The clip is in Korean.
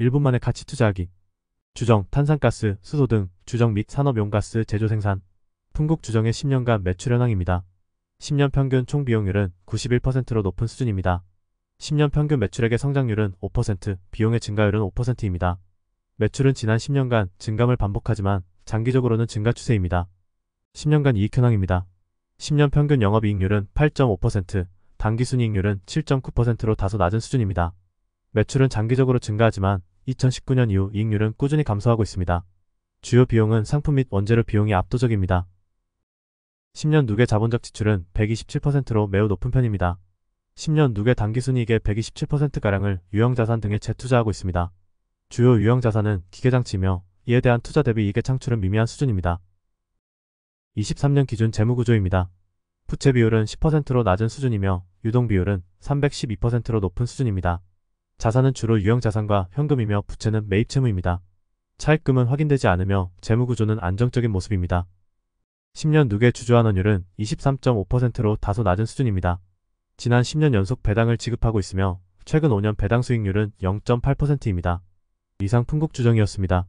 1분 만에 가치 투자하기 주정, 탄산가스, 수소 등 주정 및 산업용가스 제조 생산 풍국 주정의 10년간 매출 현황입니다. 10년 평균 총 비용률은 91%로 높은 수준입니다. 10년 평균 매출액의 성장률은 5%, 비용의 증가율은 5%입니다. 매출은 지난 10년간 증감을 반복하지만 장기적으로는 증가 추세입니다. 10년간 이익 현황입니다. 10년 평균 영업이익률은 8.5%, 단기순이익률은 7.9%로 다소 낮은 수준입니다. 매출은 장기적으로 증가하지만 2019년 이후 이익률은 꾸준히 감소하고 있습니다. 주요 비용은 상품 및 원재료 비용이 압도적입니다. 10년 누계 자본적 지출은 127%로 매우 높은 편입니다. 10년 누계 단기순이익의 127%가량을 유형자산 등에 재투자하고 있습니다. 주요 유형자산은 기계장치이며 이에 대한 투자 대비 이익의 창출은 미미한 수준입니다. 23년 기준 재무구조입니다. 부채 비율은 10%로 낮은 수준이며 유동 비율은 312%로 높은 수준입니다. 자산은 주로 유형자산과 현금이며 부채는 매입채무입니다. 차입금은 확인되지 않으며 재무구조는 안정적인 모습입니다. 10년 누계 주주환원율은 23.5%로 다소 낮은 수준입니다. 지난 10년 연속 배당을 지급하고 있으며 최근 5년 배당 수익률은 0.8%입니다. 이상 풍국 주정이었습니다.